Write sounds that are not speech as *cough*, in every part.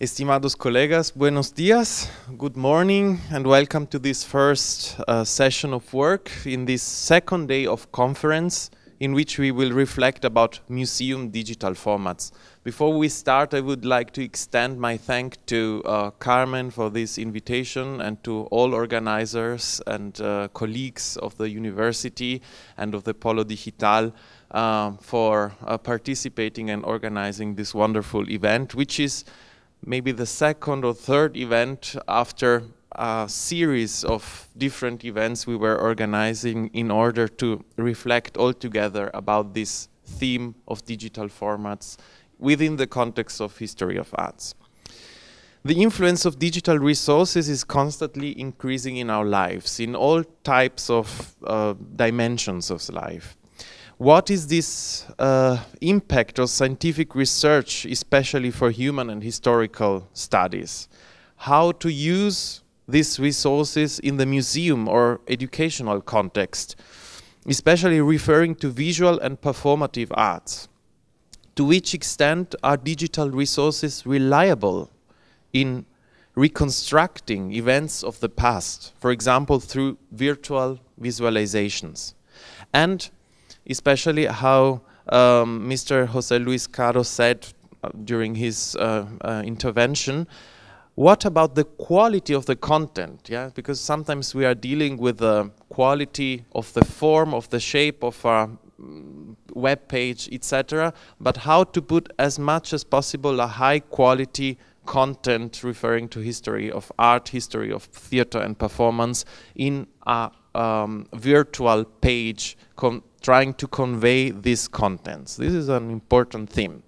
Estimados colegas, buenos dias, good morning, and welcome to this first uh, session of work in this second day of conference in which we will reflect about museum digital formats. Before we start, I would like to extend my thank to uh, Carmen for this invitation and to all organizers and uh, colleagues of the university and of the Polo Digital uh, for uh, participating and organizing this wonderful event, which is maybe the second or third event after a series of different events we were organizing in order to reflect all together about this theme of digital formats within the context of history of arts. The influence of digital resources is constantly increasing in our lives, in all types of uh, dimensions of life what is this uh, impact of scientific research, especially for human and historical studies? How to use these resources in the museum or educational context, especially referring to visual and performative arts? To which extent are digital resources reliable in reconstructing events of the past, for example, through virtual visualizations? And especially how um, Mr. Jose Luis Caro said uh, during his uh, uh, intervention. What about the quality of the content? Yeah, because sometimes we are dealing with the quality of the form, of the shape of our mm, web page, etc. But how to put as much as possible a high quality content referring to history of art, history of theater and performance in a um, virtual page trying to convey these contents. This is an important theme.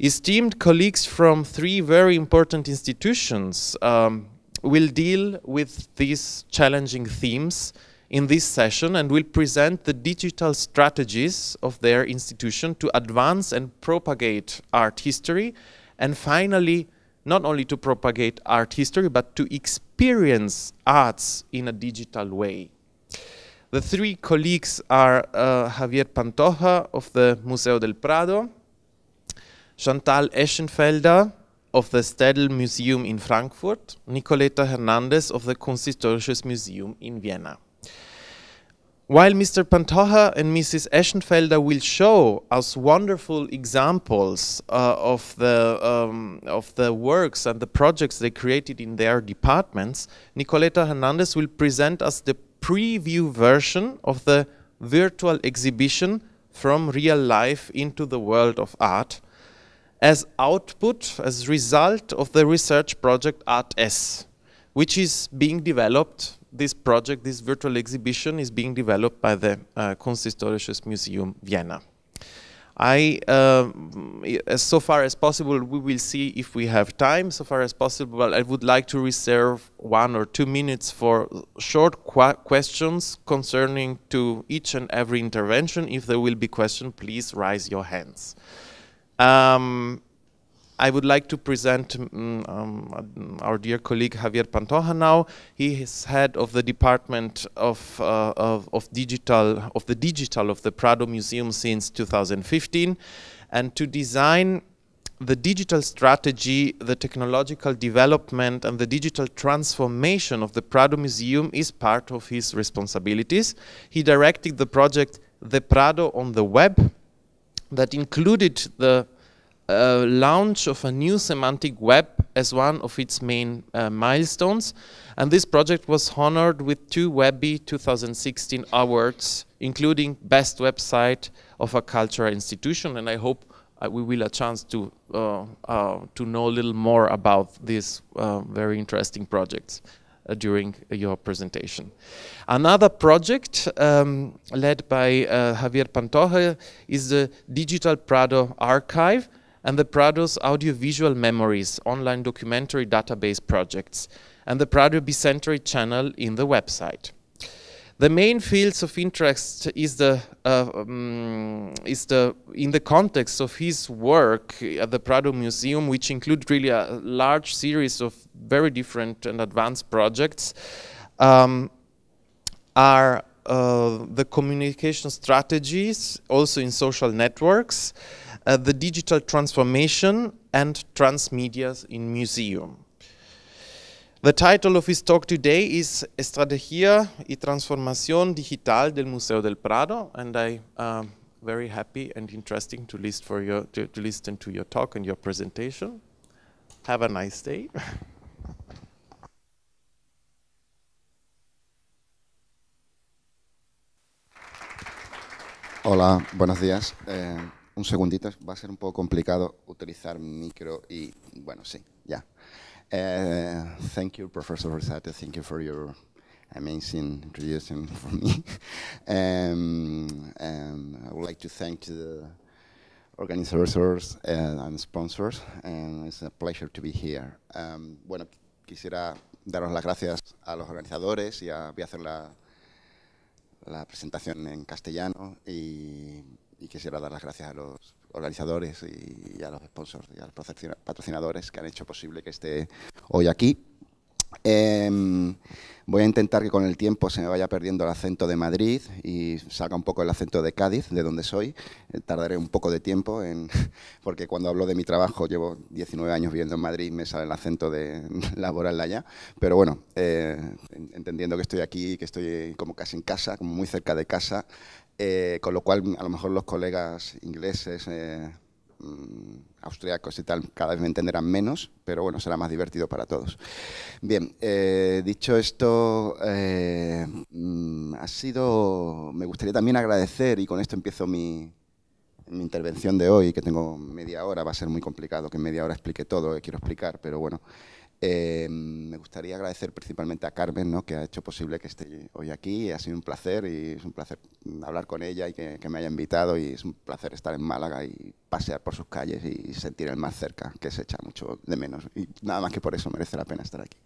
Esteemed colleagues from three very important institutions um, will deal with these challenging themes in this session and will present the digital strategies of their institution to advance and propagate art history and finally not only to propagate art history but to experience arts in a digital way. The three colleagues are uh, Javier Pantoja of the Museo del Prado, Chantal Eschenfelder of the Städel Museum in Frankfurt, Nicoleta Hernandez of the Kunsthistorisches Museum in Vienna. While Mr. Pantoja and Mrs. Eschenfelder will show us wonderful examples uh, of, the, um, of the works and the projects they created in their departments, Nicoleta Hernandez will present us the preview version of the virtual exhibition from real life into the world of art as output, as result of the research project ArtS, which is being developed. This project, this virtual exhibition is being developed by the uh, Kunsthistorisches Museum Vienna. I, uh, as so far as possible, we will see if we have time. So far as possible, I would like to reserve one or two minutes for short qu questions concerning to each and every intervention. If there will be questions, please raise your hands. Um, I would like to present mm, um, uh, our dear colleague Javier Pantoja now. He is head of the Department of, uh, of, of, digital, of the Digital of the Prado Museum since 2015 and to design the digital strategy, the technological development, and the digital transformation of the Prado Museum is part of his responsibilities. He directed the project The Prado on the Web that included the launch of a new semantic web as one of its main uh, milestones. And this project was honored with two Webby 2016 awards, including Best Website of a Cultural Institution. And I hope uh, we will have a chance to, uh, uh, to know a little more about these uh, very interesting projects during your presentation. Another project um, led by Javier Pantoja is the Digital Prado Archive, and the Prado's Audiovisual Memories online documentary database projects, and the Prado Bicentenary channel in the website. The main fields of interest is the, uh, um, is the in the context of his work at the Prado Museum, which include really a large series of very different and advanced projects, um, are uh, the communication strategies, also in social networks, uh, the digital transformation and transmedia in museum. The title of his talk today is Estrategia y Transformación Digital del Museo del Prado, and I am um, very happy and interesting to, list your, to, to listen to your talk and your presentation. Have a nice day. *laughs* Hola, buenos días. Eh, un segundito, va a ser un poco complicado utilizar micro y, bueno, sí, ya. Gracias, eh, profesor thank you, Professor su Thank you for your amazing introduction for me. gustaría *laughs* um, and um, I would like to thank the organizers uh, and sponsors, and it's a pleasure to be here. Um, bueno, quisiera daros las gracias a los organizadores y a, voy a hacer la la presentación en castellano y, quisiera dar las gracias a los organizadores y a los sponsors y a los patrocinadores que han hecho posible que esté hoy aquí. Em, voy a intentar que con el tiempo se me vaya perdiendo el acento de Madrid y salga un poco el acento de Cádiz, de donde soy. Eh, tardaré un poco de tiempo, en, *laughs* porque cuando hablo de mi trabajo, llevo 19 años viviendo en Madrid, me sale el acento de *laughs* laboral allá. Pero bueno, eh, entendiendo que estoy aquí, que estoy como casi en casa, como muy cerca de casa, eh, con lo cual a lo mejor los colegas ingleses Mm, austriacos y tal cada vez me entenderán menos, pero bueno, será más divertido para todos. Bien, eh, dicho esto, eh, mm, ha sido, me gustaría también agradecer, y con esto empiezo mi, mi intervención de hoy, que tengo media hora, va a ser muy complicado que en media hora explique todo lo quiero explicar, pero bueno. Em, me gustaría agradecer principalmente a Carmen, ¿no? que ha hecho posible que esté hoy aquí. Ha sido un placer y es un placer hablar con ella y que, me haya invitado. Y es un placer estar en Málaga y pasear por sus calles y sentir el más cerca, que se echa mucho de menos. Y nada más que por eso merece la pena estar aquí.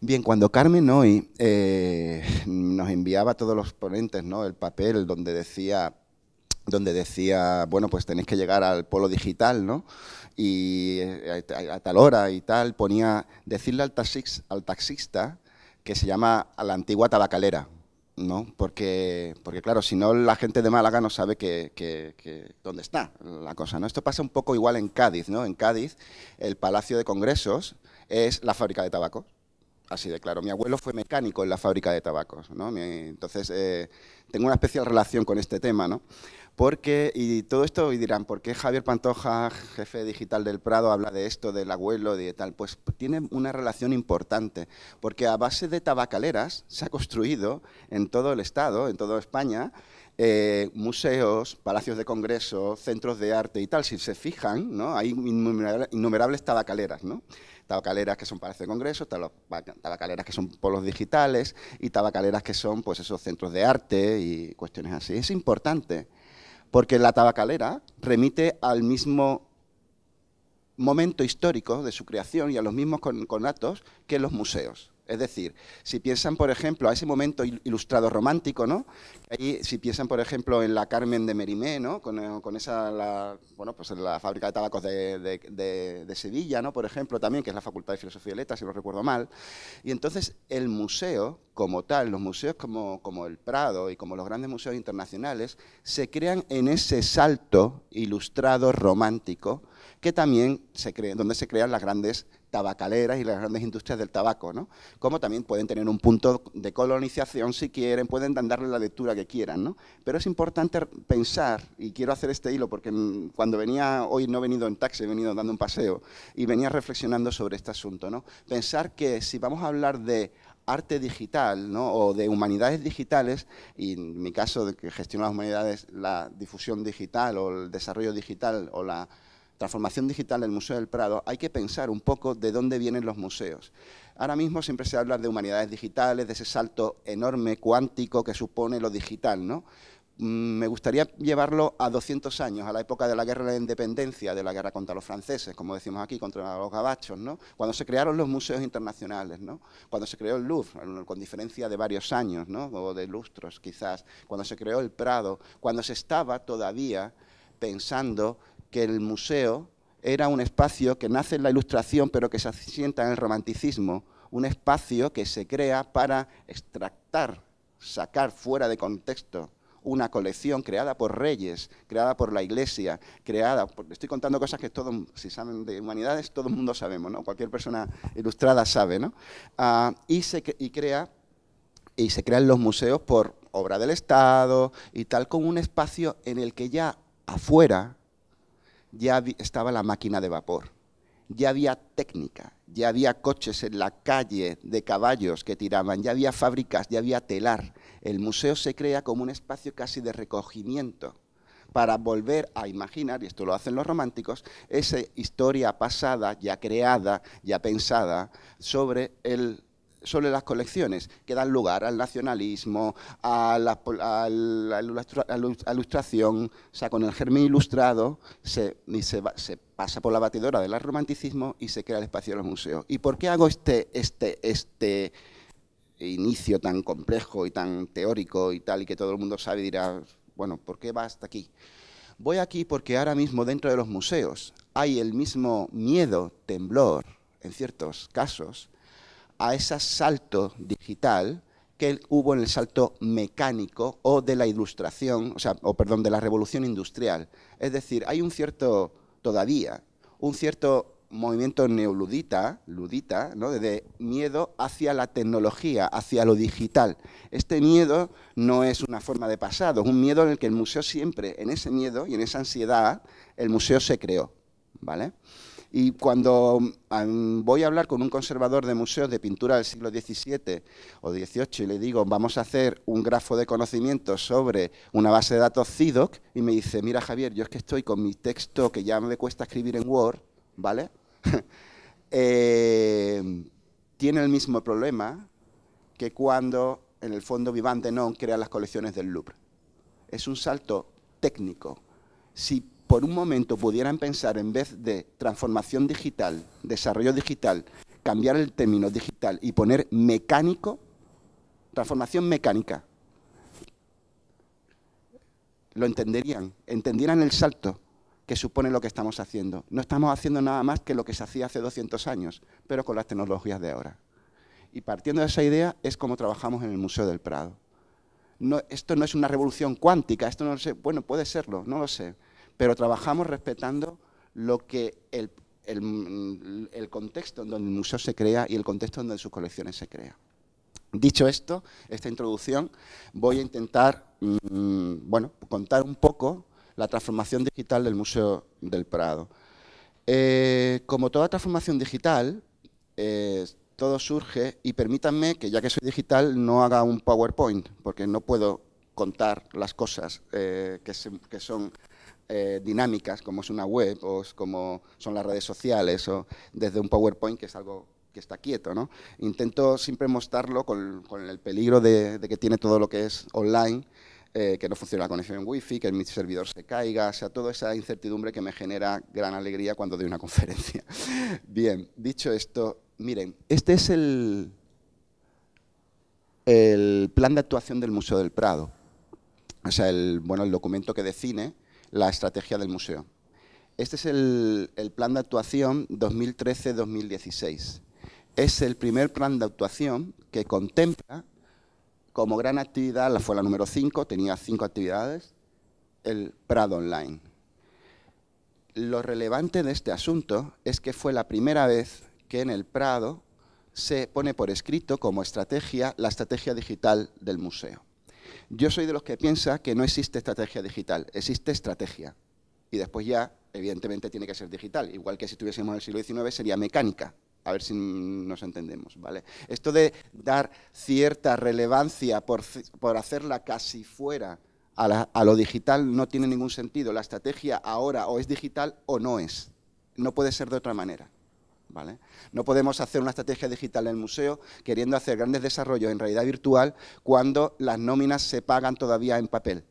Bien, cuando Carmen hoy eh, nos enviaba a todos los ponentes ¿no? el papel donde decía donde decía, bueno, pues tenéis que llegar al polo digital, ¿no? y eh, a, tal hora y tal, ponía decirle al, taxista, al taxista que se llama a la antigua tabacalera, ¿no? Porque, porque claro, si no la gente de Málaga no sabe que, que, que, dónde está la cosa, ¿no? Esto pasa un poco igual en Cádiz, ¿no? En Cádiz el Palacio de Congresos es la fábrica de tabaco, así de claro. Mi abuelo fue mecánico en la fábrica de tabacos, ¿no? entonces eh, tengo una especial relación con este tema, ¿no? Porque, y todo esto, y dirán, ¿por qué Javier Pantoja, jefe digital del Prado, habla de esto, del abuelo, de tal? Pues tiene una relación importante, porque a base de tabacaleras se ha construido en todo el Estado, en toda España, eh, museos, palacios de congreso, centros de arte y tal. Si se fijan, ¿no? hay innumerables tabacaleras, ¿no? tabacaleras que son palacios de congreso, tabacaleras que son polos digitales y tabacaleras que son pues, esos centros de arte y cuestiones así. Es importante porque la tabacalera remite al mismo momento histórico de su creación y a los mismos conatos que los museos. Es decir, si piensan, por ejemplo, a ese momento ilustrado romántico, ¿no? Ahí, si piensan, por ejemplo, en la Carmen de Merimé, ¿no? Eh, con, esa, la, bueno, pues en la fábrica de tabacos de, Sevilla, ¿no? Por ejemplo, también, que es la Facultad de Filosofía y Letras, si no recuerdo mal. Y entonces el museo, como tal, los museos como, como el Prado y como los grandes museos internacionales, se crean en ese salto ilustrado romántico que también se donde se crean las grandes tabacaleras y las grandes industrias del tabaco, ¿no? Como también pueden tener un punto de colonización si quieren, pueden darle la lectura que quieran, ¿no? Pero es importante pensar, y quiero hacer este hilo porque mm, cuando venía, hoy no he venido en taxi, he venido dando un paseo, y venía reflexionando sobre este asunto, ¿no? Pensar que si vamos a hablar de arte digital ¿no? o de humanidades digitales, y en mi caso que gestiono las humanidades, la difusión digital o el desarrollo digital o la transformación digital del Museo del Prado, hay que pensar un poco de dónde vienen los museos. Ahora mismo siempre se habla de humanidades digitales, de ese salto enorme, cuántico que supone lo digital, ¿no? Mm, me gustaría llevarlo a 200 años, a la época de la guerra de la independencia, de la guerra contra los franceses, como decimos aquí, contra los gabachos, ¿no? cuando se crearon los museos internacionales, ¿no? cuando se creó el Louvre, con diferencia de varios años, ¿no? o de lustros quizás, cuando se creó el Prado, cuando se estaba todavía pensando que el museo era un espacio que nace en la ilustración pero que se asienta en el romanticismo, un espacio que se crea para extractar, sacar fuera de contexto una colección creada por reyes, creada por la iglesia, creada, por, estoy contando cosas que todos, si saben de humanidades, todo el mundo sabemos, ¿no? Cualquier persona ilustrada sabe, ¿no? Ah, y, se, crea, y se crean los museos por obra del Estado y tal, con un espacio en el que ya afuera ya estaba la máquina de vapor, ya había técnica, ya había coches en la calle de caballos que tiraban, ya había fábricas, ya había telar. El museo se crea como un espacio casi de recogimiento para volver a imaginar, y esto lo hacen los románticos, esa historia pasada, ya creada, ya pensada, sobre el sobre las colecciones que dan lugar al nacionalismo, a la, ilustración, o sea, con el germen ilustrado se, pasa por la batidora del romanticismo y se crea el espacio de los museos. ¿Y por qué hago este, este, este inicio tan complejo y tan teórico y tal, y que todo el mundo sabe y dirá, bueno, ¿por qué va hasta aquí? Voy aquí porque ahora mismo dentro de los museos hay el mismo miedo, temblor, en ciertos casos, a ese salto digital que hubo en el salto mecánico o de la ilustración, o sea, perdón, de la revolución industrial. Es decir, hay un cierto, todavía, un cierto movimiento neoludita, ludita, ¿no? de miedo hacia la tecnología, hacia lo digital. Este miedo no es una forma de pasado, es un miedo en el que el museo siempre, en ese miedo y en esa ansiedad, el museo se creó, ¿vale? Y cuando mm, voy a hablar con un conservador de museos de pintura del siglo XVII o XVIII y le digo, vamos a hacer un grafo de conocimiento sobre una base de datos CIDOC, y me dice, mira Javier, yo es que estoy con mi texto que ya me cuesta escribir en Word, ¿vale? *laughs* Eh, tiene el mismo problema que cuando en el fondo vivante Denon crea las colecciones del Louvre. Es un salto técnico. Si por un momento pudieran pensar en vez de transformación digital, desarrollo digital, cambiar el término digital y poner mecánico, transformación mecánica, lo entenderían, entendieran el salto que supone lo que estamos haciendo. No estamos haciendo nada más que lo que se hacía hace 200 años, pero con las tecnologías de ahora. Y partiendo de esa idea es como trabajamos en el Museo del Prado. esto no es una revolución cuántica, esto no lo sé, bueno, puede serlo, no lo sé, pero trabajamos respetando lo que el, contexto en donde el museo se crea y el contexto en donde sus colecciones se crean. Dicho esto, esta introducción, voy a intentar mm, bueno, contar un poco la transformación digital del Museo del Prado. Eh, como toda transformación digital, eh, todo surge y permítanme que ya que soy digital no haga un PowerPoint, porque no puedo contar las cosas eh, que, son eh, dinámicas, como es una web, o como son las redes sociales, o desde un PowerPoint, que es algo que está quieto. ¿no? Intento siempre mostrarlo con, el peligro de, que tiene todo lo que es online, eh, que no funciona la conexión en fi que mi servidor se caiga, o sea, toda esa incertidumbre que me genera gran alegría cuando doy una *laughs* conferencia. Bien, dicho esto, miren, este es el, el plan de actuación del Museo del Prado. O sea, el, bueno, el documento que define la estrategia del museo. Este es el, plan de actuación 2013-2016. Es el primer plan de actuación que contempla como gran actividad, la fue la número 5, tenía cinco actividades, el Prado Online. Lo relevante de este asunto es que fue la primera vez que en el Prado se pone por escrito como estrategia la estrategia digital del museo. Yo soy de los que piensa que no existe estrategia digital, existe estrategia. Y después ya, evidentemente, tiene que ser digital. Igual que si estuviésemos en el siglo XIX sería mecánica. A ver si nos entendemos, ¿vale? Esto de dar cierta relevancia por, hacerla casi fuera a, lo digital no tiene ningún sentido. La estrategia ahora o es digital o no es. No puede ser de otra manera. No podemos hacer una estrategia digital en el museo queriendo hacer grandes desarrollos en realidad virtual cuando las nóminas se pagan todavía en papel.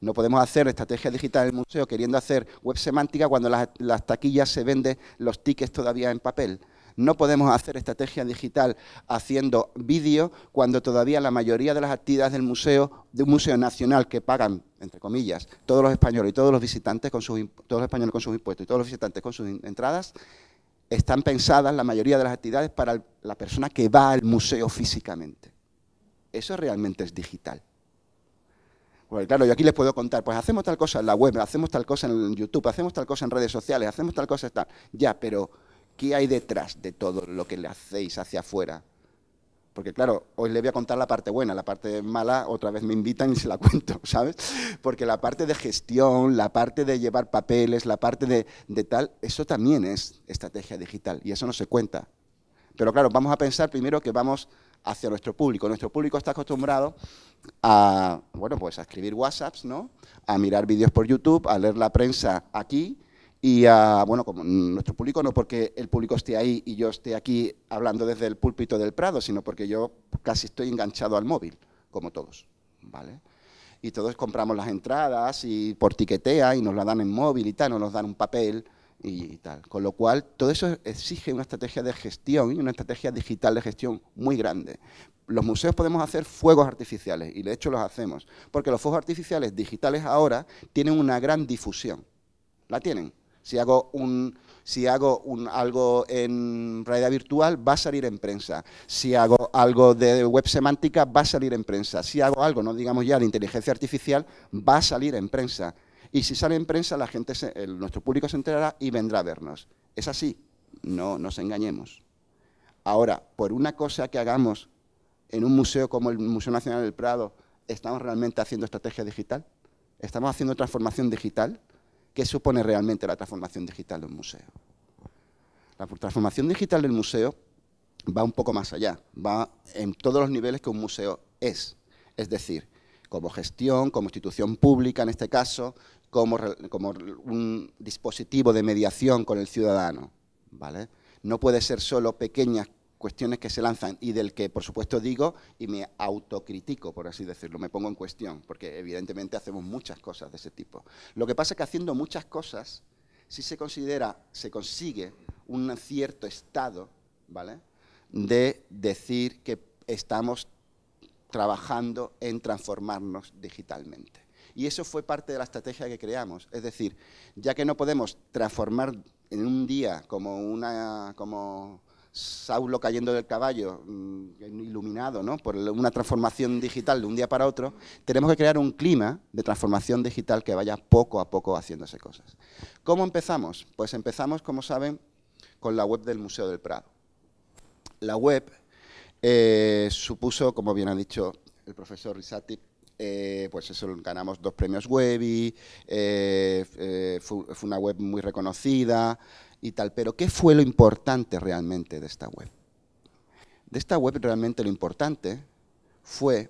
No podemos hacer estrategia digital en el museo queriendo hacer web semántica cuando las, taquillas se venden los tickets todavía en papel. No podemos hacer estrategia digital haciendo vídeo cuando todavía la mayoría de las actividades del museo, de un museo nacional que pagan, entre comillas, todos los españoles y todos los visitantes con sus, todos los españoles con sus impuestos y todos los visitantes con sus entradas, están pensadas la mayoría de las actividades para la persona que va al museo físicamente. Eso realmente es digital. Porque claro, yo aquí les puedo contar, pues hacemos tal cosa en la web, hacemos tal cosa en YouTube, hacemos tal cosa en redes sociales, hacemos tal cosa, tal. Ya, pero ¿qué hay detrás de todo lo que le hacéis hacia afuera? Porque claro, hoy le voy a contar la parte buena, la parte mala otra vez me invitan y se la *laughs* cuento, ¿sabes? Porque la parte de gestión, la parte de llevar papeles, la parte de, tal, eso también es estrategia digital y eso no se cuenta. Pero claro, vamos a pensar primero que vamos hacia nuestro público. Nuestro público está acostumbrado a, bueno, pues a escribir WhatsApps, ¿no? A mirar vídeos por YouTube, a leer la prensa aquí y a, ah, bueno, como nuestro público, no porque el público esté ahí y yo esté aquí hablando desde el púlpito del Prado, sino porque yo casi estoy enganchado al móvil, como todos, ¿vale? Y todos compramos las entradas y por tiquetea y nos la dan en móvil y tal, nos dan un papel y tal. Con lo cual, todo eso exige una estrategia de gestión y una estrategia digital de gestión muy grande. Los museos podemos hacer fuegos artificiales y de hecho los hacemos, porque los fuegos artificiales digitales ahora tienen una gran difusión. La tienen, si hago, un, algo en realidad virtual, va a salir en prensa. Si hago algo de web semántica, va a salir en prensa. Si hago algo, no digamos ya, de inteligencia artificial, va a salir en prensa. Y si sale en prensa, la gente nuestro público se enterará y vendrá a vernos. Es así, no nos engañemos. Ahora, por una cosa que hagamos en un museo como el Museo Nacional del Prado, ¿estamos realmente haciendo estrategia digital? ¿Estamos haciendo transformación digital? ¿Qué supone realmente la transformación digital de un museo? La transformación digital del museo va un poco más allá, va en todos los niveles que un museo es. Es decir, como gestión, como institución pública en este caso, como, un dispositivo de mediación con el ciudadano. ¿vale? No puede ser solo pequeñas cuestiones que se lanzan y del que, por supuesto, digo y me autocritico, por así decirlo, me pongo en cuestión, porque evidentemente hacemos muchas cosas de ese tipo. Lo que pasa es que haciendo muchas cosas, si se considera, se consigue un cierto estado, ¿vale? De decir que estamos trabajando en transformarnos digitalmente. Y eso fue parte de la estrategia que creamos. Es decir, ya que no podemos transformar en un día como, una, como Saulo cayendo del caballo, mm, iluminado por una transformación digital de un día para otro, tenemos que crear un clima de transformación digital que vaya poco a poco haciéndose cosas. ¿Cómo empezamos? Pues empezamos, como saben, con la web del Museo del Prado. La web eh, supuso, como bien ha dicho el profesor Risati, eh, pues eso, ganamos dos premios Webby, eh, eh, fue, una web muy reconocida y tal. Pero ¿qué fue lo importante realmente de esta web? De esta web realmente lo importante fue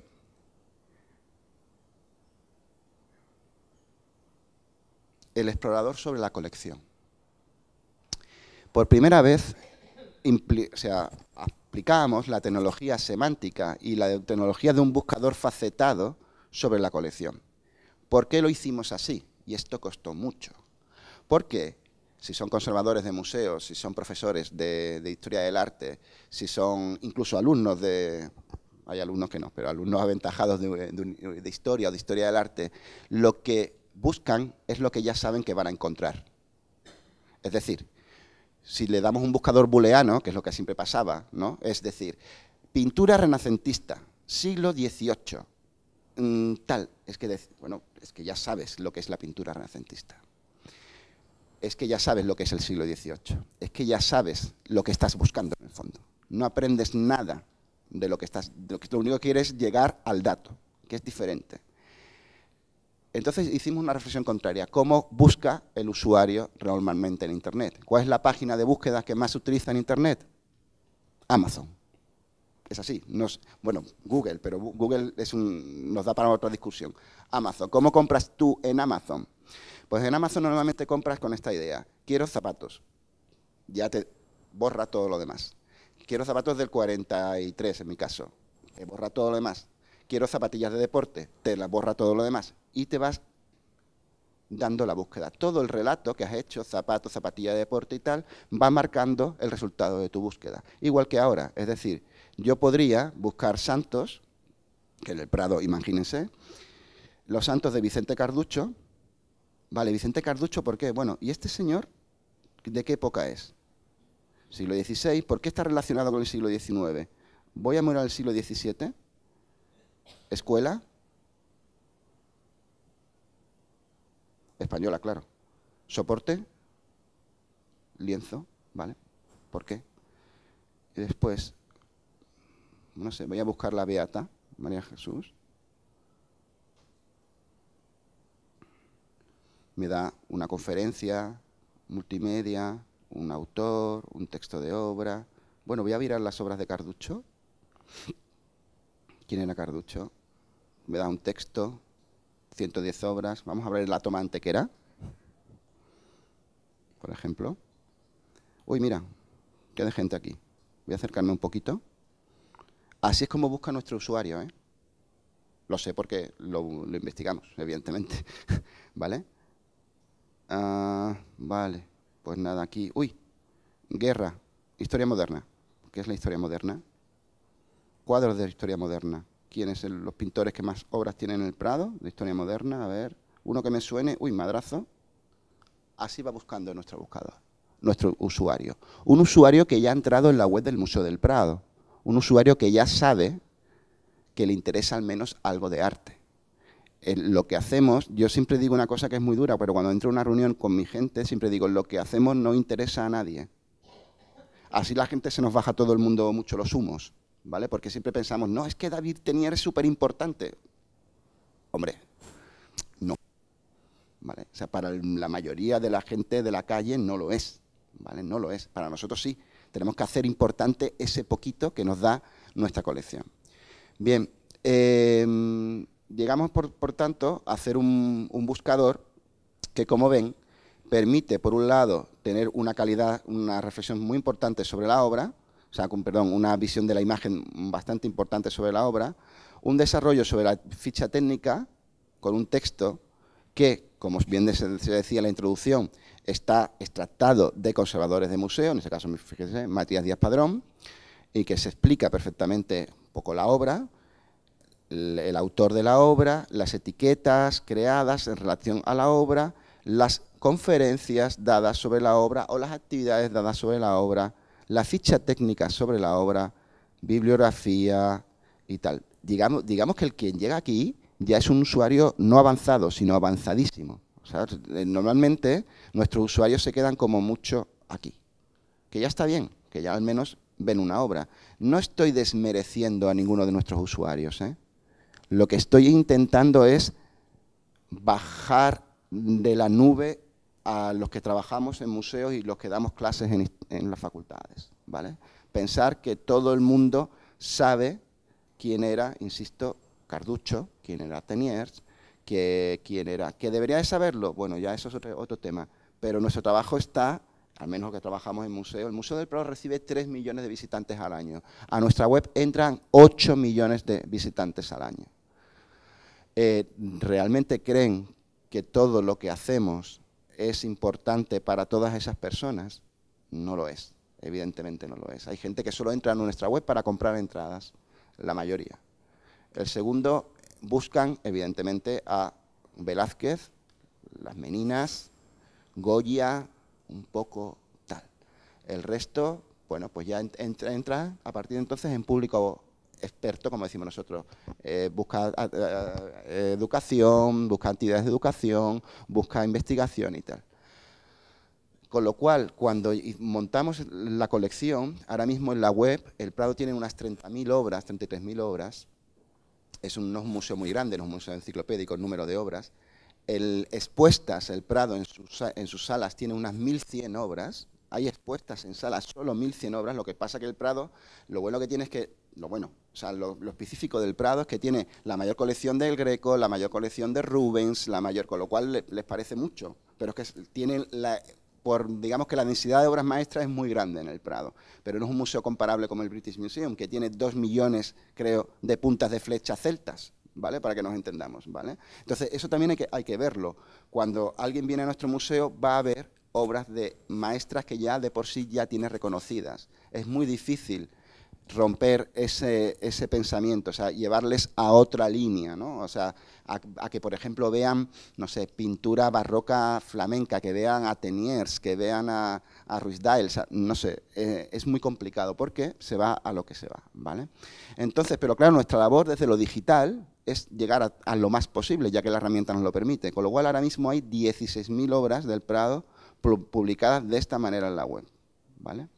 el explorador sobre la colección. Por primera vez, aplicamos la tecnología semántica y la tecnología de un buscador facetado sobre la colección. ¿Por qué lo hicimos así? Y esto costó mucho. Porque si son conservadores de museos, si son profesores de, historia del arte, si son incluso alumnos de, hay alumnos que no, pero alumnos aventajados de, historia o de historia del arte, lo que buscan es lo que ya saben que van a encontrar. Es decir, si le damos un buscador booleano, que es lo que siempre pasaba, ¿no? Es decir, pintura renacentista, siglo XVIII, Mm, tal, es que, bueno, es que ya sabes lo que es la pintura renacentista. Es que ya sabes lo que es el siglo XVIII. Es que ya sabes lo que estás buscando en el fondo. No aprendes nada de lo que estás. lo, que, lo único que quieres es llegar al dato, que es diferente. Entonces hicimos una reflexión contraria. ¿Cómo busca el usuario normalmente en Internet? ¿Cuál es la página de búsqueda que más se utiliza en Internet? Amazon es así. bueno, Google, pero Google es un, nos da para otra discusión. Amazon, ¿cómo compras tú en Amazon? Pues en Amazon normalmente compras con esta idea. Quiero zapatos. Ya te borra todo lo demás. Quiero zapatos del 43 en mi caso. Te borra todo lo demás. Quiero zapatillas de deporte. Te las borra todo lo demás. Y te vas dando la búsqueda. Todo el relato que has hecho, zapatos, zapatillas de deporte y tal, va marcando el resultado de tu búsqueda. Igual que ahora, es decir, yo podría buscar santos, que en el Prado, imagínense, los santos de Vicente Carducho. Vale, Vicente Carducho, ¿por qué? Bueno, ¿y este señor de qué época es? Siglo XVI, ¿por qué está relacionado con el siglo XIX? ¿Voy a morir al siglo XVII? ¿Escuela? Española, claro. ¿Soporte? Lienzo, ¿vale? ¿Por qué? Y después, no sé, voy a buscar la Beata, María Jesús. Me da una conferencia, multimedia, un autor, un texto de obra. Bueno, voy a mirar las obras de Carducho. ¿Quién era Carducho? Me da un texto, 110 obras. Vamos a ver la toma antequera, por ejemplo. Uy, mira, qué de gente aquí. Voy a acercarme un poquito. Así es como busca nuestro usuario. ¿eh? Lo sé porque lo, investigamos, evidentemente. *laughs* ¿Vale? Ah, vale, pues nada, aquí. Uy, guerra, historia moderna. ¿Qué es la historia moderna? Cuadros de historia moderna. ¿Quiénes son los pintores que más obras tienen en el Prado de historia moderna? A ver, uno que me suene. Uy, madrazo. Así va buscando nuestro buscador, nuestro usuario. Un usuario que ya ha entrado en la web del Museo del Prado un usuario que ya sabe que le interesa al menos algo de arte. Eh, lo que hacemos, yo siempre digo una cosa que es muy dura, pero cuando entro a una reunión con mi gente, siempre digo, lo que hacemos no interesa a nadie. Así la gente se nos baja todo el mundo mucho los humos, ¿vale? Porque siempre pensamos, no, es que David Tenier es súper importante. Hombre, no. ¿Vale? O sea, para la mayoría de la gente de la calle no lo es, ¿vale? No lo es. Para nosotros sí. Tenemos que hacer importante ese poquito que nos da nuestra colección. Bien, eh, llegamos por, tanto a hacer un, buscador que como ven permite por un lado tener una calidad, una reflexión muy importante sobre la obra, o sea, con, perdón, una visión de la imagen bastante importante sobre la obra, un desarrollo sobre la ficha técnica con un texto que, como bien se decía en la introducción, está extractado de conservadores de museo, en este caso, fíjese, Matías Díaz Padrón, y que se explica perfectamente un poco la obra, el, autor de la obra, las etiquetas creadas en relación a la obra, las conferencias dadas sobre la obra o las actividades dadas sobre la obra, la ficha técnica sobre la obra, bibliografía y tal. Digamos, digamos que el quien llega aquí ya es un usuario no avanzado, sino avanzadísimo. Eh, normalmente nuestros usuarios se quedan como mucho aquí, que ya está bien, que ya al menos ven una obra. No estoy desmereciendo a ninguno de nuestros usuarios. ¿eh? Lo que estoy intentando es bajar de la nube a los que trabajamos en museos y los que damos clases en, las facultades. Pensar que todo el mundo sabe quién era, insisto, Carducho, quién era Teniers, que, quién era. ¿Que debería de saberlo? Bueno, ya eso es otro, tema. Pero nuestro trabajo está al menos que trabajamos en museo, el Museo del Prado recibe 3 millones de visitantes al año. A nuestra web entran 8 millones de visitantes al año. Eh, ¿Realmente creen que todo lo que hacemos es importante para todas esas personas? No lo es, evidentemente no lo es. Hay gente que solo entra a nuestra web para comprar entradas, la mayoría. El segundo buscan evidentemente a Velázquez, las Meninas, Goya, un poco tal. El resto, bueno, pues ya entra, a partir de entonces en público experto, como decimos nosotros, eh, busca educación, busca entidades de educación, busca investigación y tal. Con lo cual, cuando montamos la colección, ahora mismo en la web, el Prado tiene unas 30.000 obras, 33.000 obras, es un, museo muy grande, no es un museo enciclopédico, número de obras. El, expuestas, el Prado en sus, en sus salas tiene unas 1.100 obras, hay expuestas en salas solo 1.100 obras, lo que pasa que el Prado, lo bueno que tiene es que, lo bueno, o sea, lo, específico del Prado es que tiene la mayor colección del Greco, la mayor colección de Rubens, la mayor, con lo cual les parece mucho, pero es que tiene la, por, digamos que la densidad de obras maestras es muy grande en el Prado, pero no es un museo comparable como el British Museum, que tiene dos millones, creo, de puntas de flecha celtas, ¿vale? Para que nos entendamos, ¿vale? Entonces, eso también hay que, hay que verlo. Cuando alguien viene a nuestro museo, va a ver obras de maestras que ya de por sí ya tiene reconocidas. Es muy difícil romper ese, ese pensamiento, o sea, llevarles a otra línea, ¿no? O sea, a, que, por ejemplo, vean, no sé, pintura barroca flamenca, que vean a Teniers, que vean a, a Ruiz Dael, no sé, eh, es muy complicado porque se va a lo que se va, ¿vale? Entonces, pero claro, nuestra labor desde lo digital es llegar a, a lo más posible, ya que la herramienta nos lo permite, con lo cual ahora mismo hay 16.000 obras del Prado publicadas de esta manera en la web, ¿vale?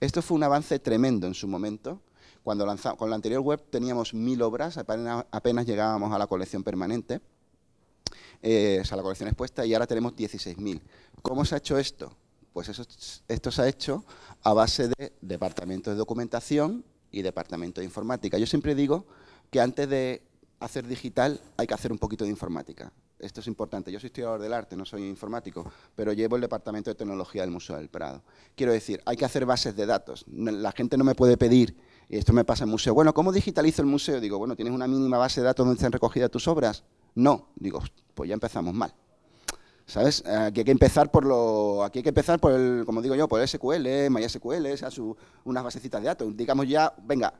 Esto fue un avance tremendo en su momento. Cuando lanzamos, con la anterior web teníamos mil obras, apenas, llegábamos a la colección permanente, eh, o sea, la colección expuesta, y ahora tenemos 16.000. ¿Cómo se ha hecho esto? Pues esto se ha hecho a base de departamentos de documentación y departamento de informática. Yo siempre digo que antes de hacer digital hay que hacer un poquito de informática esto es importante, yo soy historiador del arte, no soy informático, pero llevo el departamento de tecnología del Museo del Prado. Quiero decir, hay que hacer bases de datos. La gente no me puede pedir, y esto me pasa en museo, bueno, ¿cómo digitalizo el museo? Digo, bueno, ¿tienes una mínima base de datos donde están recogidas tus obras? No. Digo, pues ya empezamos mal. ¿Sabes? Eh, aquí hay que empezar por lo, aquí hay que empezar por el, como digo yo, por SQL, MySQL, unas basecitas de datos. Digamos ya, venga,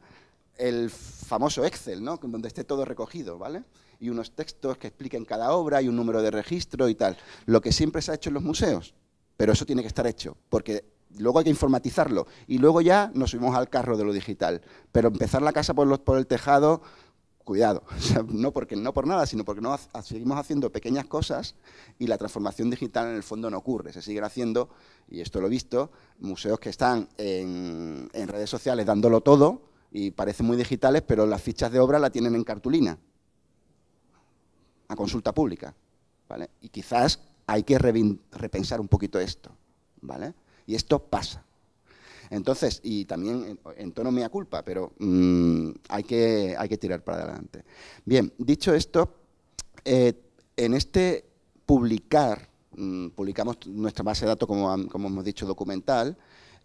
el famoso Excel, ¿no? Donde esté todo recogido, ¿vale? y unos textos que expliquen cada obra y un número de registro y tal. Lo que siempre se ha hecho en los museos, pero eso tiene que estar hecho, porque luego hay que informatizarlo y luego ya nos subimos al carro de lo digital. Pero empezar la casa por, los, por el tejado, cuidado, *laughs* no, porque, no por nada, sino porque no, seguimos haciendo pequeñas cosas y la transformación digital en el fondo no ocurre, se siguen haciendo, y esto lo he visto, museos que están en, en redes sociales dándolo todo y parecen muy digitales, pero las fichas de obra la tienen en cartulina a consulta pública. ¿vale? Y quizás hay que repensar un poquito esto. ¿vale? Y esto pasa. Entonces, y también en, tono mea culpa, pero mm, hay, que, hay que tirar para adelante. Bien, dicho esto, eh, en este publicar, mm, publicamos nuestra base de datos, como, hemos dicho, documental,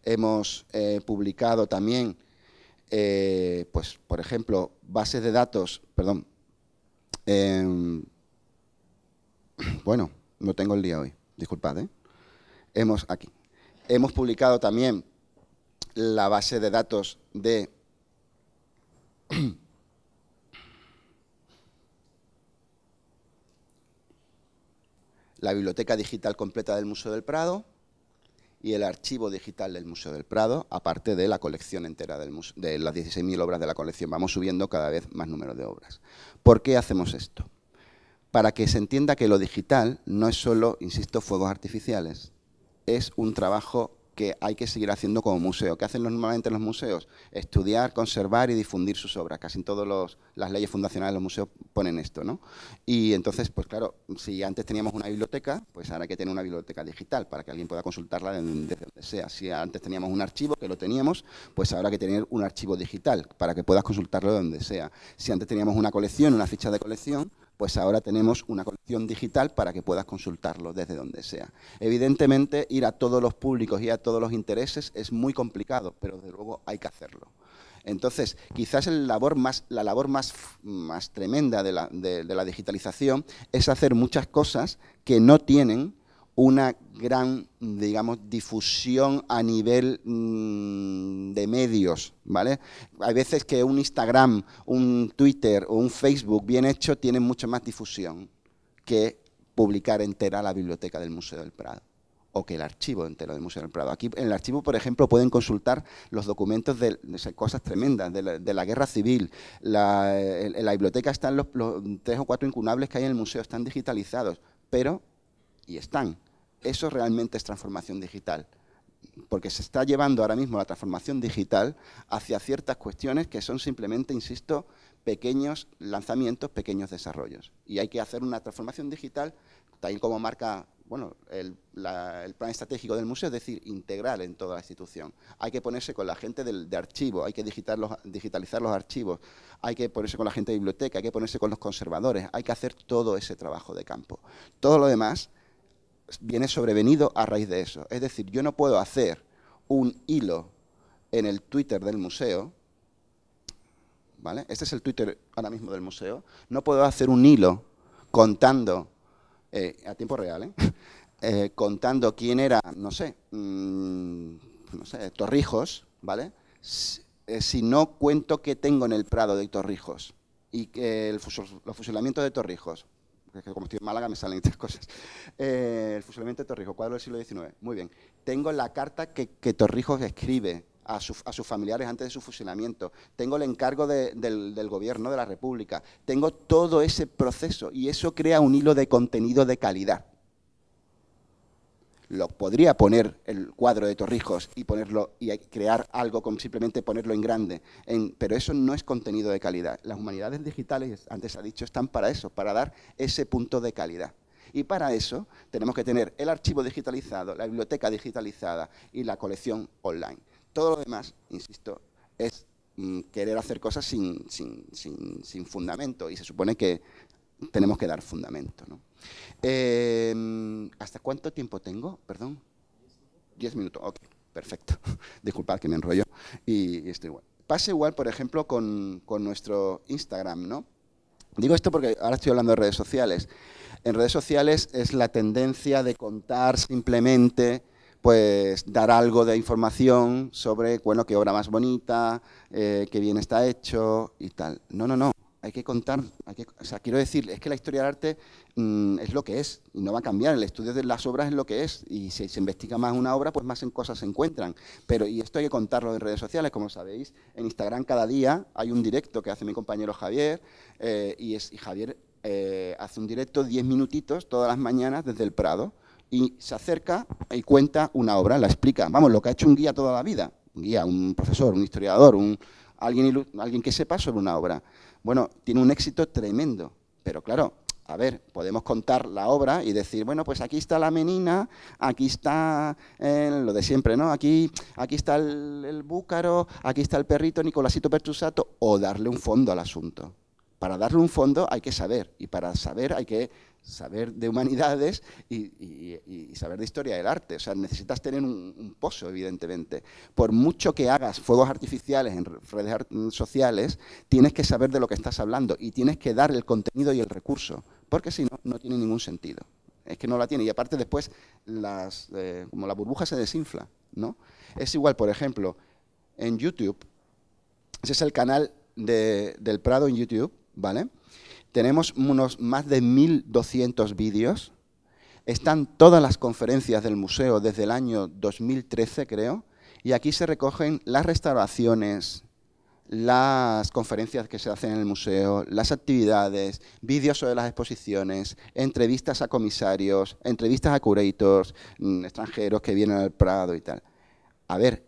hemos eh, publicado también, eh, pues, por ejemplo, bases de datos, perdón, em, *clears throat* bueno, no tengo el día hoy, disculpad, ¿eh? Hemos, aquí, hemos publicado también la base de datos de... *clears throat* la biblioteca digital completa del Museo del Prado y el archivo digital del Museo del Prado, aparte de la colección entera del de las 16.000 obras de la colección. Vamos subiendo cada vez más número de obras. ¿Por qué hacemos esto? para que se entienda que lo digital no es solo, insisto, fuegos artificiales, es un trabajo que hay que seguir haciendo como museo. ¿Qué hacen normalmente los museos? Estudiar, conservar y difundir sus obras. Casi en todas las leyes fundacionales de los museos ponen esto, ¿no? Y entonces, pues claro, si antes teníamos una biblioteca, pues ahora hay que tener una biblioteca digital para que alguien pueda consultarla desde donde sea. Si antes teníamos un archivo, que lo teníamos, pues ahora hay que tener un archivo digital para que puedas consultarlo donde sea. Si antes teníamos una colección, una ficha de colección, pues ahora tenemos una colección digital para que puedas consultarlo desde donde sea. Evidentemente, ir a todos los públicos y a todos los intereses es muy complicado, pero desde luego hay que hacerlo. Entonces, quizás la labor más, tremenda de la digitalización es hacer muchas cosas que no tienen una gran, digamos, difusión a nivel mm, de medios, ¿vale? Hay veces que un Instagram, un Twitter o un Facebook bien hecho tienen mucha más difusión que publicar entera la biblioteca del Museo del Prado o que el archivo entero del Museo del Prado. Aquí en el archivo, por ejemplo, pueden consultar los documentos de, cosas tremendas, de la, guerra civil. en la biblioteca están los, los tres o cuatro incunables que hay en el museo, están digitalizados, pero, y están, eso realmente es transformación digital, porque se está llevando ahora mismo la transformación digital hacia ciertas cuestiones que son simplemente, insisto, pequeños lanzamientos, pequeños desarrollos. Y hay que hacer una transformación digital, y como marca bueno, el, plan estratégico del museo, es decir, integral en toda la institución. Hay que ponerse con la gente del, de archivo, hay que digitalizar los archivos, hay que ponerse con la gente de biblioteca, hay que ponerse con los conservadores, hay que hacer todo ese trabajo de campo. Todo lo demás viene sobrevenido a raíz de eso. Es decir, yo no puedo hacer un hilo en el Twitter del museo, ¿vale? Este es el Twitter ahora mismo del museo. No puedo hacer un hilo contando, eh, a tiempo real, ¿eh? *laughs* Eh, contando quién era, no sé, mm, no sé Torrijos, ¿vale? Si, no cuento qué tengo en el Prado de Torrijos y que el, los de Torrijos, como estoy en Málaga me salen *laughs* estas cosas. Eh, el fusilamiento de Torrijos, cuadro del siglo XIX. Muy bien. Tengo la carta que, Torrijos escribe a, sus familiares antes de su fusilamiento. Tengo el encargo del, gobierno de la República. Tengo todo ese proceso y eso crea un hilo de contenido de calidad lo podría poner el cuadro de Torrijos y ponerlo y crear algo con simplemente ponerlo en grande, pero eso no es contenido de calidad. Las humanidades digitales, antes ha dicho, están para eso, para dar ese punto de calidad. Y para eso tenemos que tener el archivo digitalizado, la biblioteca digitalizada y la colección online. Todo lo demás, insisto, es mm, querer hacer cosas sin, sin, fundamento. Y se supone que tenemos que dar fundamento. ¿no? Em, ¿Hasta cuánto tiempo tengo? Perdón. Diez minutos. Ok, perfecto. *laughs* Disculpad que me enrollo. Y, estoy igual. Pasa igual, por ejemplo, con, con nuestro Instagram, ¿no? Digo esto porque ahora estoy hablando de redes sociales. En redes sociales es la tendencia de contar simplemente pues dar algo de información sobre, bueno, qué obra más bonita, eh, qué bien está hecho y tal. No, no, no hay que contar, o sea, quiero decir, es que la historia del arte mm, es lo que es y no va a cambiar, el estudio de las obras es lo que es y si se investiga más una obra, pues más en cosas se encuentran, pero y esto hay que contarlo en redes sociales, como sabéis, en Instagram cada día hay un directo que hace mi compañero Javier eh, y, es, Javier eh, hace un directo 10 minutitos todas las mañanas desde el Prado y se acerca y cuenta una obra, la explica, vamos, lo que ha hecho un guía toda la vida, un guía, un profesor, un historiador, un, alguien, alguien que sepa sobre una obra. Bueno, tiene un éxito tremendo, pero claro, a ver, podemos contar la obra y decir, bueno, pues aquí está la menina, aquí está eh, lo de siempre, ¿no? Aquí, aquí está el, búcaro, aquí está el perrito Nicolásito Pertusato, o darle un fondo al asunto para darle un fondo hay que saber, y para saber hay que saber de humanidades y, saber de historia del arte. O sea, necesitas tener un, pozo, evidentemente. Por mucho que hagas fuegos artificiales en redes sociales, tienes que saber de lo que estás hablando y tienes que dar el contenido y el recurso, porque si no, no tiene ningún sentido. Es que no la tiene. Y aparte después, las, eh, como la burbuja se desinfla, ¿no? Es igual, por ejemplo, en YouTube, ese es el canal del Prado en YouTube, ¿vale? Tenemos unos más de 1.200 vídeos. Están todas las conferencias del museo desde el año 2013, creo, y aquí se recogen las restauraciones, las conferencias que se hacen en el museo, las actividades, vídeos sobre las exposiciones, entrevistas a comisarios, entrevistas a curators, mm, extranjeros que vienen al Prado y tal. A ver,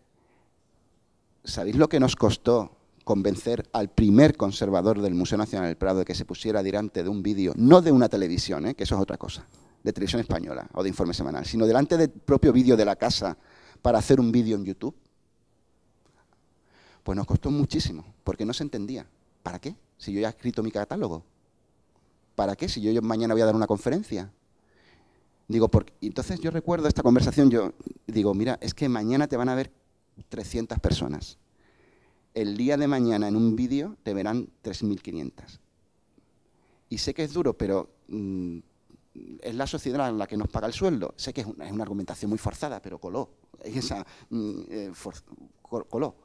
¿sabéis lo que nos costó convencer al primer conservador del Museo Nacional del Prado de que se pusiera delante de un vídeo, no de una televisión, ¿eh? que eso es otra cosa, de televisión española o de informe semanal, sino delante del propio vídeo de la casa para hacer un vídeo en YouTube, pues nos costó muchísimo, porque no se entendía. ¿Para qué? Si yo ya he escrito mi catálogo. ¿Para qué? Si yo, mañana voy a dar una conferencia. Digo, porque, entonces yo recuerdo esta conversación, yo digo, mira, es que mañana te van a ver 300 personas el día de mañana en un vídeo te verán 3.500. Y sé que es duro, pero mm, es la sociedad en la que nos paga el sueldo. Sé que es una, argumentación muy forzada, pero coló. *laughs* Mm, eh, coló.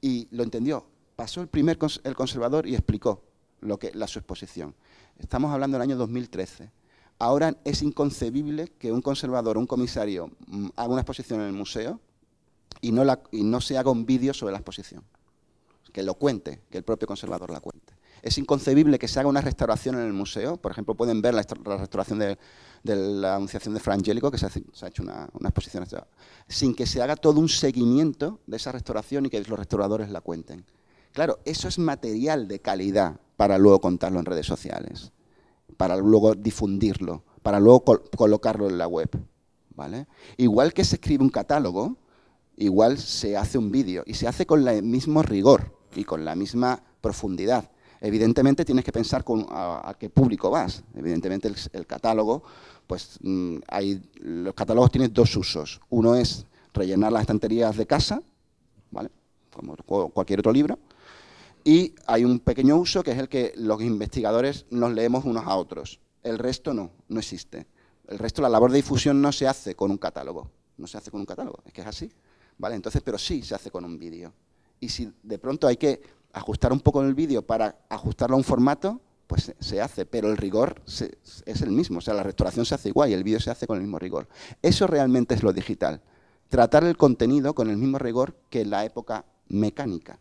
Y lo entendió. Pasó el primer el conservador y explicó lo que, la su exposición. Estamos hablando del año 2013. Ahora es inconcebible que un conservador, un comisario, mm, haga una exposición en el museo y no, y no se haga un vídeo sobre la exposición que lo cuente, que el propio conservador la cuente. Es inconcebible que se haga una restauración en el museo. Por ejemplo, pueden ver la, restauración de, la Anunciación de Frangélico, que se, ha hecho una, exposición, sin que se haga todo un seguimiento de esa restauración y que los restauradores la cuenten. Claro, eso es material de calidad para luego contarlo en redes sociales, para luego difundirlo, para luego colocarlo en la web. ¿vale? Igual que se escribe un catálogo, igual se hace un vídeo y se hace con el mismo rigor y con la misma profundidad. Evidentemente tienes que pensar a, qué público vas. Evidentemente el, catálogo, pues mm, hay, los catálogos tienen dos usos. Uno es rellenar las estanterías de casa, ¿vale? como cualquier otro libro, y hay un pequeño uso que es el que los investigadores nos leemos unos a otros. El resto no, no existe. El resto, la labor de difusión no se hace con un catálogo. No se hace con un catálogo, es que es así. ¿Vale? Entonces, pero sí se hace con un vídeo y si de pronto hay que ajustar un poco el vídeo para ajustarlo a un formato, pues se hace, pero el rigor es el mismo, o sea, la restauración se hace igual y el vídeo se hace con el mismo rigor. Eso realmente es lo digital, tratar el contenido con el mismo rigor que la época mecánica,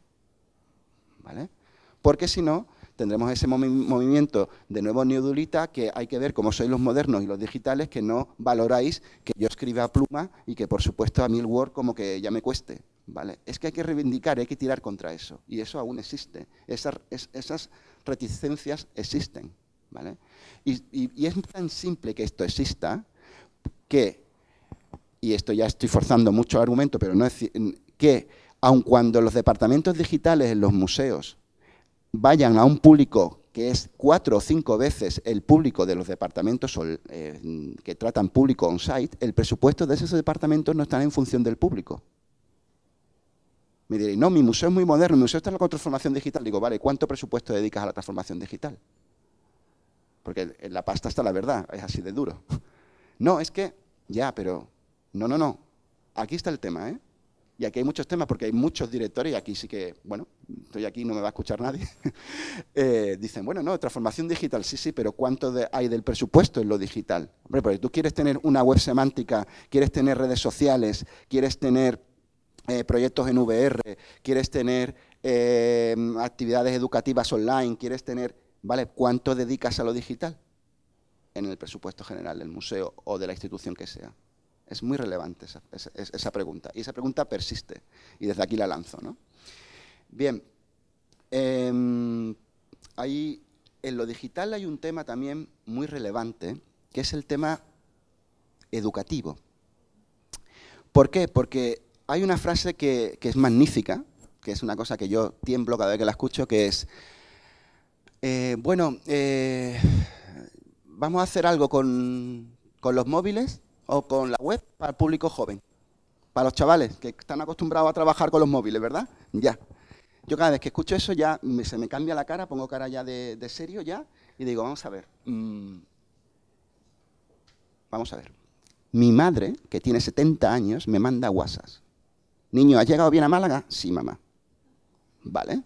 ¿vale? Porque si no, tendremos ese movimiento de nuevo neodulita que hay que ver cómo sois los modernos y los digitales que no valoráis que yo escriba a pluma y que por supuesto a mí Word como que ya me cueste. ¿vale? Es que hay que reivindicar, hay que tirar contra eso y eso aún existe. esas reticencias existen. ¿vale? Y, es tan simple que esto exista que, y esto ya estoy forzando mucho argumento, pero no es que aun cuando los departamentos digitales en los museos vayan a un público que es cuatro o cinco veces el público de los departamentos eh, que tratan público on-site, el presupuesto de esos departamentos no estará en función del público. Me diréis, no, mi museo es muy moderno, mi museo está en la transformación digital. Digo, vale, ¿cuánto presupuesto dedicas a la transformación digital? Porque en la pasta está la verdad, es así de duro. *laughs* No, es que, ya, pero, no, no, no, aquí está el tema, ¿eh? Y aquí hay muchos temas porque hay muchos directores, y aquí sí que, bueno, estoy aquí no me va a escuchar nadie, *laughs* eh, dicen, bueno, no, transformación digital, sí, sí, pero ¿cuánto hay del presupuesto en lo digital? Hombre, porque tú quieres tener una web semántica, quieres tener redes sociales, quieres tener eh, proyectos en VR, quieres tener eh, actividades educativas online, quieres tener, ¿vale? ¿Cuánto dedicas a lo digital? En el presupuesto general del museo o de la institución que sea. Es muy relevante esa, pregunta. Y esa pregunta persiste. Y desde aquí la lanzo. ¿no? Bien. Em, ahí, en lo digital hay un tema también muy relevante, que es el tema educativo. ¿Por qué? Porque hay una frase que, es magnífica, que es una cosa que yo tiemblo cada vez que la escucho, que es, eh, bueno, eh, vamos a hacer algo con los móviles o con la web para el público joven, para los chavales que están acostumbrados a trabajar con los móviles, ¿verdad? Ya. Yo cada vez que escucho eso ya se me cambia la cara, pongo cara ya de, serio ya y digo, vamos a ver, mm. vamos a ver. Mi madre, que tiene 70 años, me manda WhatsApp. Niño, ¿has llegado bien a Málaga? Sí, mamá. ¿Vale?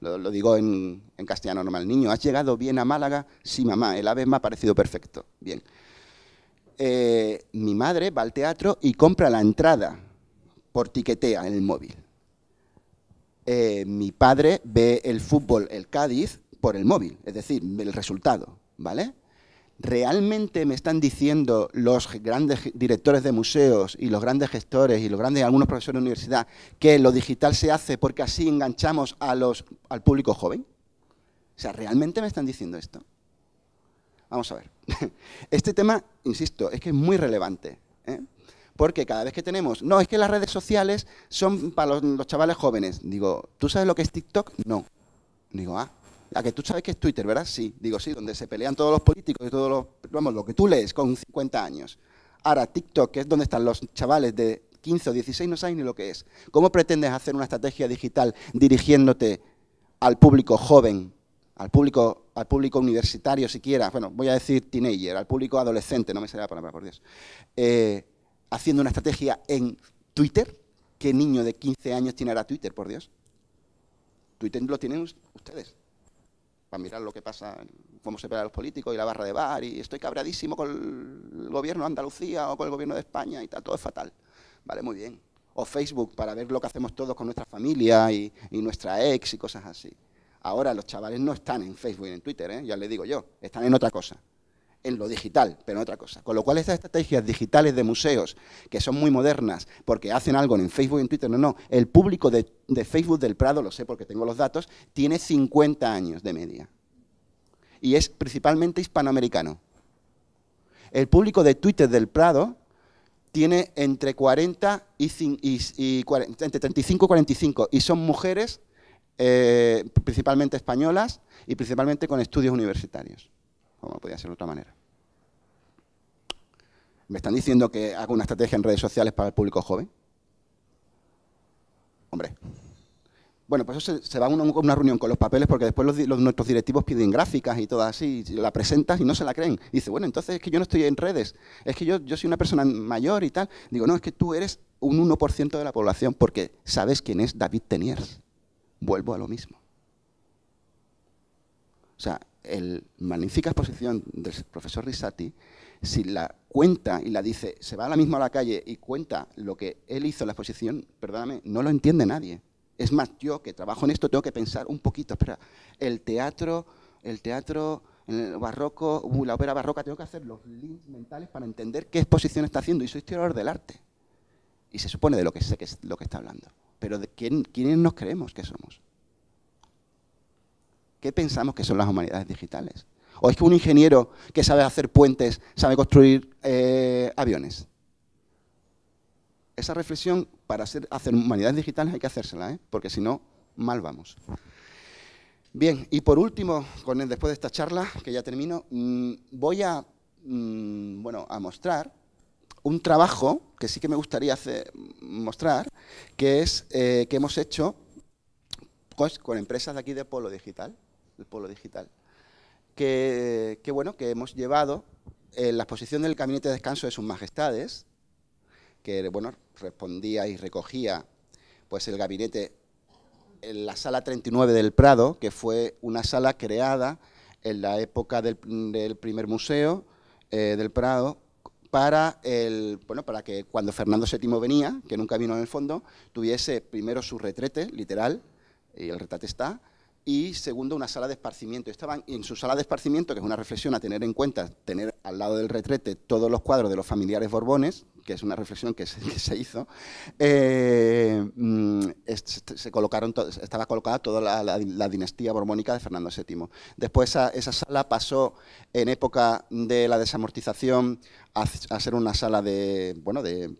Lo, digo en, en castellano normal. Niño, ¿has llegado bien a Málaga? Sí, mamá. El ave me ha parecido perfecto. Bien. Eh, mi madre va al teatro y compra la entrada por tiquetea en el móvil. Eh, mi padre ve el fútbol, el Cádiz, por el móvil, es decir, el resultado, ¿vale? ¿Realmente me están diciendo los grandes directores de museos y los grandes gestores y los grandes algunos profesores de universidad que lo digital se hace porque así enganchamos a los, al público joven? O sea, ¿realmente me están diciendo esto? Vamos a ver. *laughs* Este tema, insisto, es que es muy relevante. ¿eh? Porque cada vez que tenemos, no, es que las redes sociales son para los, chavales jóvenes. Digo, ¿tú sabes lo que es TikTok? No. Digo, ah, la que tú sabes que es Twitter, ¿verdad? Sí. Digo, sí, donde se pelean todos los políticos y todos los, vamos, lo que tú lees con 50 años. Ahora, TikTok, que es donde están los chavales de 15 o 16, no saben ni lo que es. ¿Cómo pretendes hacer una estrategia digital dirigiéndote al público joven al público, al público universitario siquiera, bueno, voy a decir teenager, al público adolescente, no me sale la palabra, por Dios, eh, haciendo una estrategia en Twitter, ¿qué niño de 15 años tiene ahora Twitter, por Dios? Twitter lo tienen ustedes, para mirar lo que pasa, cómo se pelean los políticos y la barra de bar, y estoy cabradísimo con el gobierno de Andalucía o con el gobierno de España y tal, todo es fatal. Vale, muy bien. O Facebook para ver lo que hacemos todos con nuestra familia y nuestra ex y cosas así. Ahora los chavales no están en Facebook y en Twitter, ¿eh? ya les digo yo, están en otra cosa, en lo digital, pero en otra cosa. Con lo cual esas estrategias digitales de museos, que son muy modernas, porque hacen algo en Facebook y en Twitter, no, no, el público de, Facebook del Prado, lo sé porque tengo los datos, tiene 50 años de media. Y es principalmente hispanoamericano. El público de Twitter del Prado tiene entre 40 y, y, entre 35 y 45 y son mujeres eh, principalmente españolas y principalmente con estudios universitarios, como podía ser de otra manera. ¿Me están diciendo que hago una estrategia en redes sociales para el público joven? Hombre. Bueno, pues se, va a una, reunión con los papeles porque después los, nuestros directivos piden gráficas y todo así, y la presentas y no se la creen. Y dice, bueno, entonces es que yo no estoy en redes, es que yo, yo soy una persona mayor y tal. Digo, no, es que tú eres un 1% de la población porque sabes quién es David Teniers vuelvo a lo mismo. O sea, la magnífica exposición del profesor Risati, si la cuenta y la dice, se va ahora mismo a la calle y cuenta lo que él hizo en la exposición, perdóname, no lo entiende nadie. Es más, yo que trabajo en esto tengo que pensar un poquito, espera, el teatro, el teatro el barroco, uh, la ópera barroca, tengo que hacer los links mentales para entender qué exposición está haciendo y soy historiador del arte. Y se supone de lo que sé que es lo que está hablando pero ¿de quién, quiénes nos creemos que somos? ¿Qué pensamos que son las humanidades digitales? ¿O es que un ingeniero que sabe hacer puentes sabe construir eh, aviones? Esa reflexión para hacer, humanidades digitales hay que hacérsela, ¿eh? porque si no, mal vamos. Bien, y por último, con después de esta charla, que ya termino, mm, voy a, mm, bueno, a mostrar un trabajo que sí que me gustaría hacer, mostrar, que es eh, que hemos hecho con, empresas de aquí de Polo Digital, del Polo Digital, que, bueno, que hemos llevado en eh, la exposición del Gabinete de Descanso de Sus Majestades, que bueno, respondía y recogía pues el gabinete en la sala 39 del Prado, que fue una sala creada en la época del, primer museo eh, del Prado para, el, bueno, para que cuando Fernando VII venía, que nunca vino en el fondo, tuviese primero su retrete, literal, y el retrate está, y segundo, una sala de esparcimiento. Estaban en su sala de esparcimiento, que es una reflexión a tener en cuenta, tener al lado del retrete todos los cuadros de los familiares Borbones, que es una reflexión que se, *laughs* hizo, eh, mm, se colocaron estaba colocada toda la, dinastía borbónica de Fernando VII. Después esa, sala pasó en época de la desamortización a, a ser una sala de, bueno, de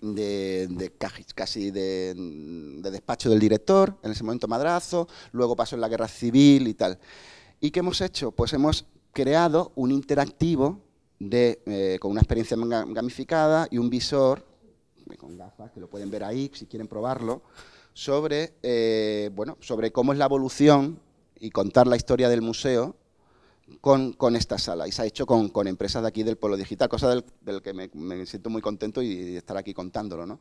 de, de casi de, despacho del director, en ese momento madrazo, luego pasó en la guerra civil y tal. ¿Y qué hemos hecho? Pues hemos creado un interactivo de, eh, con una experiencia gamificada y un visor, con gafas, que lo pueden ver ahí si quieren probarlo, sobre, eh, bueno, sobre cómo es la evolución y contar la historia del museo con, esta sala y se ha hecho con, empresas de aquí del pueblo digital, cosa del, que me, siento muy contento y, estar aquí contándolo. ¿no?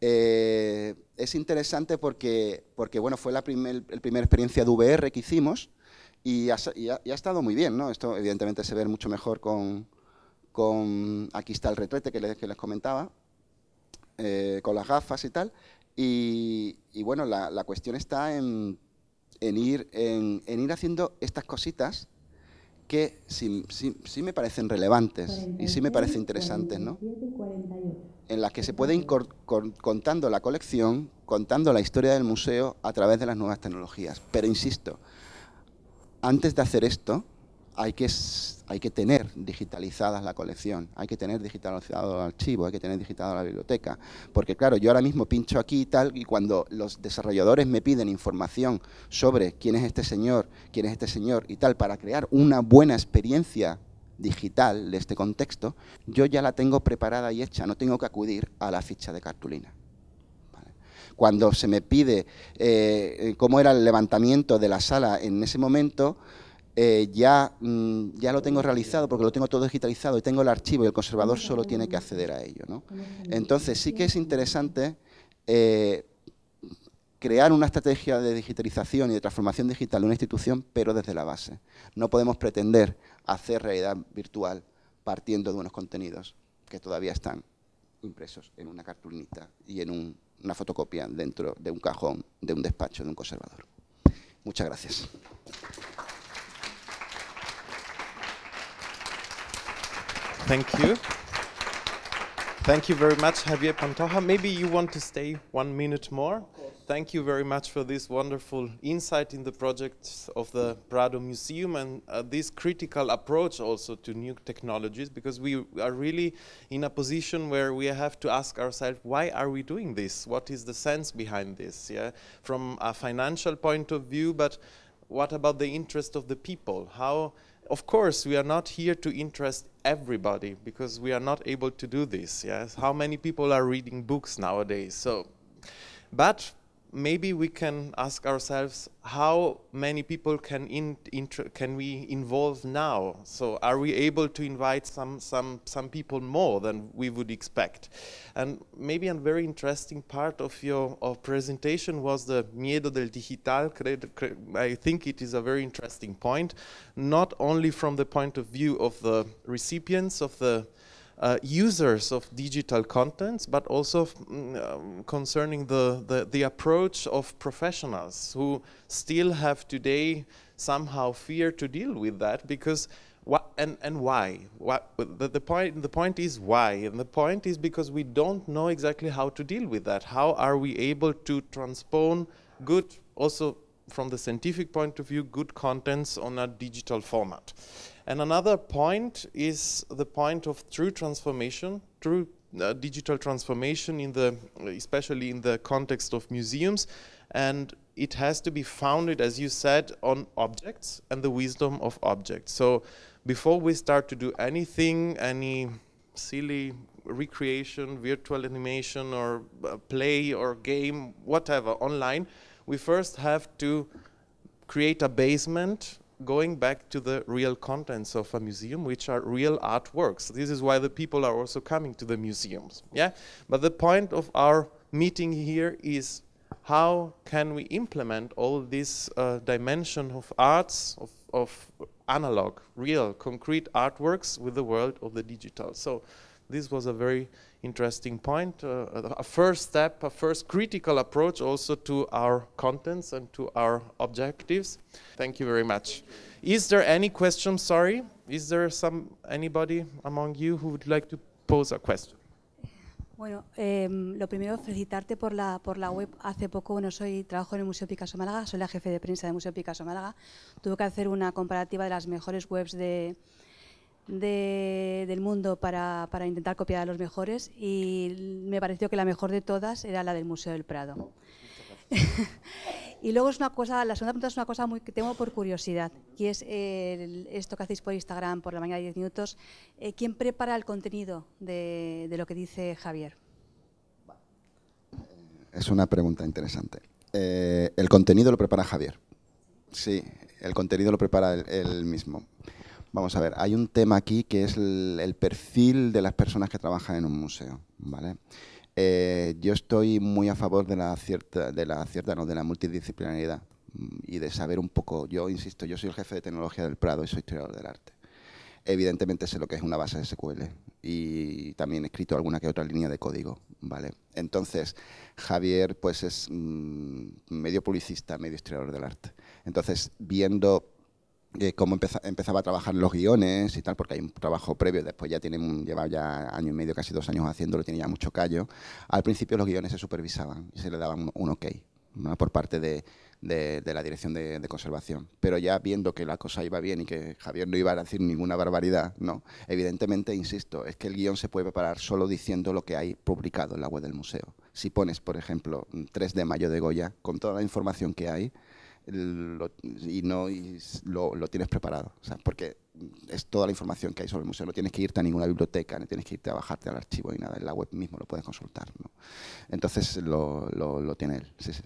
Eh, es interesante porque, porque bueno, fue la primera primer experiencia de VR que hicimos y ha, estado muy bien. ¿no? Esto evidentemente se ve mucho mejor con... aquí está el retrete que les, les comentaba, eh, con las gafas y tal. Y, bueno, la, cuestión está en, ir, en, en ir haciendo estas cositas que sí, sí, me parecen relevantes y sí me parecen interesantes, ¿no? En las que se puede ir contando la colección, contando la historia del museo a través de las nuevas tecnologías. Pero insisto, antes de hacer esto, hay que, que tener digitalizadas la colección, hay que tener digitalizado el archivo, hay que tener digitalizada la biblioteca. Porque claro, yo ahora mismo pincho aquí y tal, y cuando los desarrolladores me piden información sobre quién es este señor, quién es este señor y tal, para crear una buena experiencia digital de este contexto, yo ya la tengo preparada y hecha, no tengo que acudir a la ficha de cartulina cuando se me pide eh, eh, cómo era el levantamiento de la sala en ese momento, eh, ya, mm, ya lo tengo realizado porque lo tengo todo digitalizado y tengo el archivo y el conservador solo tiene que acceder a ello. Entonces sí que es interesante eh, crear una estrategia de digitalización y de transformación digital de una institución, pero desde la base. No podemos pretender hacer realidad virtual partiendo de unos contenidos que todavía están impresos en una cartulita y en una fotocopia dentro de un cajón de un despacho de un conservador. Muchas gracias. Thank you. Thank you very much, Javier Pantoja. Maybe you want to stay one minute more. Thank you very much for this wonderful insight in the project of the Prado Museum and uh, this critical approach also to new technologies because we are really in a position where we have to ask ourselves why are we doing this? What is the sense behind this? Yeah, from a financial point of view, but what about the interest of the people? How of course, we are not here to interest everybody because we are not able to do this. Yes, how many people are reading books nowadays? So, but maybe we can ask ourselves how many people can in, can we involve now so are we able to invite some some some people more than we would expect and maybe a very interesting part of your of presentation was the miedo del digital i think it is a very interesting point not only from the point of view of the recipients of the uh, users of digital contents, but also mm, um, concerning the, the, the, approach of professionals who still have today somehow fear to deal with that because and, and why? What, the, the, point, the point is why, and the point is because we don't know exactly how to deal with that. How are we able to transpose good, also from the scientific point of view, good contents on a digital format? And another point is the point of true transformation, true uh, digital transformation in the, especially in the context of museums. And it has to be founded, as you said, on objects and the wisdom of objects. So before we start to do anything, any silly recreation, virtual animation, or uh, play or game, whatever, online, we first have to create a basement going back to the real contents of a museum, which are real artworks. This is why the people are also coming to the museums. Yeah, but the point of our meeting here is how can we implement all this uh, dimension of arts of, of analog, real, concrete artworks with the world of the digital. So this was a very interesting point, uh, a first step, a first critical approach also to our contents and to our objectives. Thank you very much. Is there any question, sorry? Is there some anybody among you who would like to pose a question? Bueno, eh, lo primero felicitarte por la, por la web. Hace poco, bueno, soy, trabajo en el Museo Picasso Málaga, soy la jefe de prensa del Museo Picasso Málaga. Tuve que hacer una comparativa de las mejores webs de, del mundo para, para, intentar copiar a los mejores y me pareció que la mejor de todas era la del Museo del Prado. *laughs* y luego es una cosa, la segunda pregunta es una cosa muy que tengo por curiosidad, y es esto que hacéis por Instagram por la mañana de 10 minutos. Eh, ¿Quién prepara el contenido de, de, lo que dice Javier? Eh, es una pregunta interesante. Eh, el contenido lo prepara Javier. Sí, el contenido lo prepara él mismo. Vamos a ver, hay un tema aquí que es el, perfil de las personas que trabajan en un museo, ¿vale? Eh, yo estoy muy a favor de la cierta, de la cierta, de la multidisciplinaridad mm, y de saber un poco. Yo insisto, yo soy el jefe de tecnología del Prado y soy historiador del arte. Evidentemente sé lo que es una base de SQL y también he escrito alguna que otra línea de código, ¿vale? Entonces, Javier pues es mm, medio publicista, medio historiador del arte. Entonces, viendo eh, cómo empezaba a trabajar los guiones y tal, porque hay un trabajo previo, después ya tienen, lleva ya año y medio, casi dos años haciéndolo, tiene ya mucho callo. Al principio los guiones se supervisaban y se le daban un, ok por parte de, la dirección de, de, conservación. Pero ya viendo que la cosa iba bien y que Javier no iba a decir ninguna barbaridad, no. Evidentemente, insisto, es que el guión se puede preparar solo diciendo lo que hay publicado en la web del museo. Si pones, por ejemplo, 3 de mayo de Goya, con toda la información que hay, lo, y no y lo, lo, tienes preparado. O sea, porque es toda la información que hay sobre el museo. No tienes que irte a ninguna biblioteca, ni tienes que irte a bajarte al archivo ni nada. En la web mismo lo puedes consultar. ¿no? Entonces lo, lo, tiene él. Sí, sí.